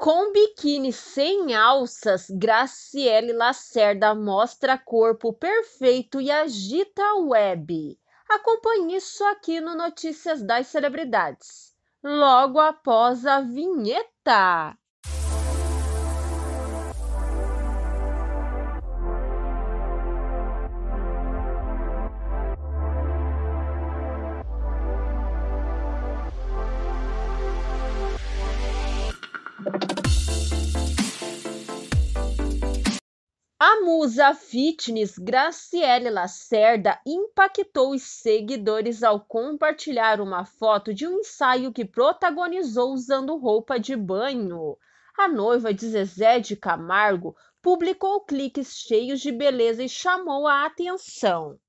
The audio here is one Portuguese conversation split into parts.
Com biquíni sem alças, Graciele Lacerda mostra corpo perfeito e agita a web. Acompanhe isso aqui no Notícias das Celebridades, logo após a vinheta. A musa fitness Graciele Lacerda impactou os seguidores ao compartilhar uma foto de um ensaio que protagonizou usando roupa de banho. A noiva de Zezé de Camargo publicou cliques cheios de beleza e chamou a atenção.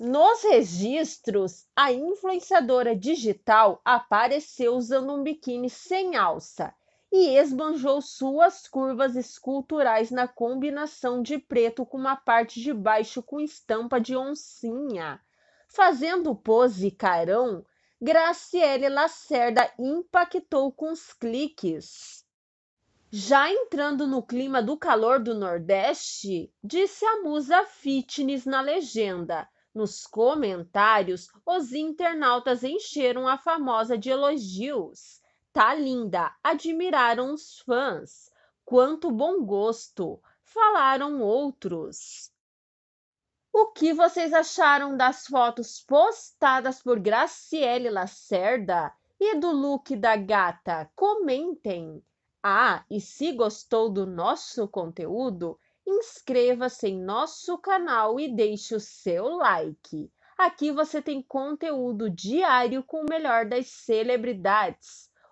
Nos registros, a influenciadora digital apareceu usando um biquíni sem alça e esbanjou suas curvas esculturais na combinação de preto com uma parte de baixo com estampa de oncinha. Fazendo pose carão, Graciele Lacerda impactou com os cliques. Já entrando no clima do calor do Nordeste, disse a musa fitness na legenda. Nos comentários, os internautas encheram a famosa de elogios. Tá linda! Admiraram os fãs. Quanto bom gosto! Falaram outros. O que vocês acharam das fotos postadas por Graciele Lacerda e do look da gata? Comentem! Ah, e se gostou do nosso conteúdo, inscreva-se em nosso canal e deixe o seu like. Aqui você tem conteúdo diário com o melhor das celebridades.